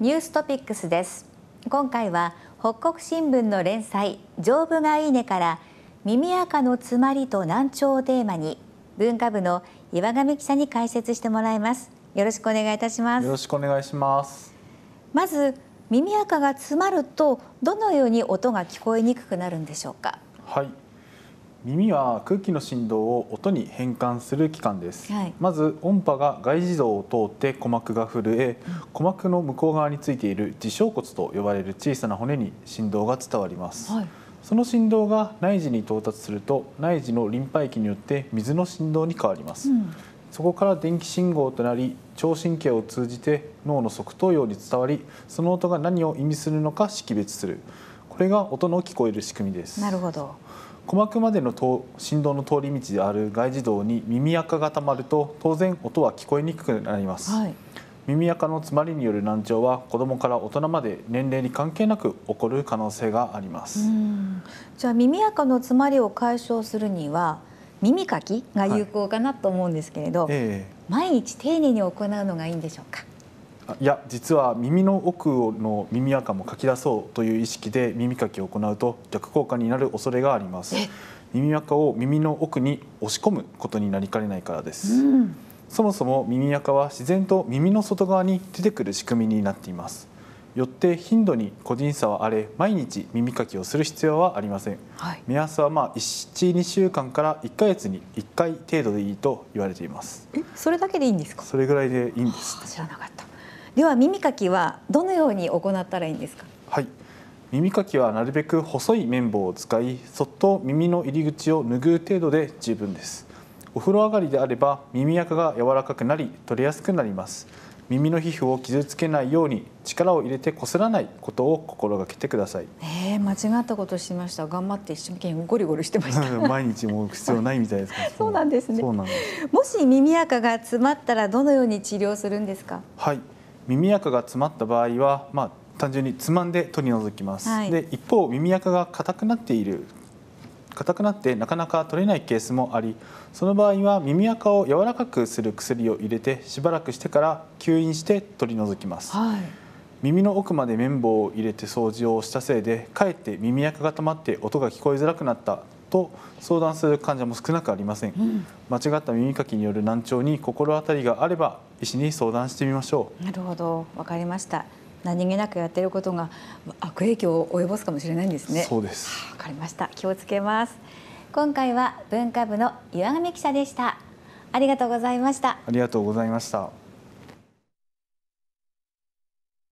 ニューストピックスです今回は北国新聞の連載丈夫がいいねから耳垢の詰まりと難聴をテーマに文化部の岩上記者に解説してもらいますよろしくお願いいたしますよろしくお願いしますまず耳垢が詰まるとどのように音が聞こえにくくなるんでしょうかはい耳は空気の振動を音に変換する器官です、はい、まず音波が外耳道を通って鼓膜が震え、うん、鼓膜の向こう側についている耳小骨と呼ばれる小さな骨に振動が伝わります、はい、その振動が内耳に到達すると内耳のリンパ液によって水の振動に変わります、うん、そこから電気信号となり聴神経を通じて脳の側頭葉に伝わりその音が何を意味するのか識別するれが音の聞こえる仕組みですなるほど鼓膜までの振動の通り道である外耳道に耳垢がたまると当然音は聞こえにくくなります、はい、耳垢の詰まりによる難聴は子どもから大人まで年齢に関係なく起こる可能性がありますじゃあ耳垢の詰まりを解消するには耳かきが有効かなと思うんですけれど、はいえー、毎日丁寧に行うのがいいんでしょうかいや実は耳の奥の耳垢もかき出そうという意識で耳かきを行うと逆効果になる恐れがあります耳垢を耳の奥に押し込むことになりかねないからです、うん、そもそも耳垢は自然と耳の外側に出てくる仕組みになっていますよって頻度に個人差はあれ毎日耳かきをする必要はありません、はい、目安はまあ12週間から1か月に1回程度でいいと言われていますえそれだけでいいんですかそれぐらいでいいんです知らなかったでは耳かきはどのように行ったらいいんですかはい耳かきはなるべく細い綿棒を使いそっと耳の入り口を拭う程度で十分ですお風呂上がりであれば耳垢が柔らかくなり取れやすくなります耳の皮膚を傷つけないように力を入れてこすらないことを心がけてください。ええ間違ったことしました。頑張って一生懸命ゴリゴリしてました。毎日も必要ないみたいです、ね、そうなんですね。もし耳垢が詰まったらどのように治療するんですか。はい。耳垢が詰まった場合は、まあ、単純につまんで取り除きます、はい、で一方耳垢が硬くなっている硬くなってなかなか取れないケースもありその場合は耳垢を柔らかくする薬を入れてしばらくしてから吸引して取り除きます、はい、耳の奥まで綿棒を入れて掃除をしたせいでかえって耳垢が溜まって音が聞こえづらくなったと相談する患者も少なくありません、うん、間違った耳かきによる難聴に心当たりがあれば医師に相談してみましょうなるほどわかりました何気なくやっていることが悪影響を及ぼすかもしれないんですねそうですわかりました気をつけます今回は文化部の岩上記者でしたありがとうございましたありがとうございました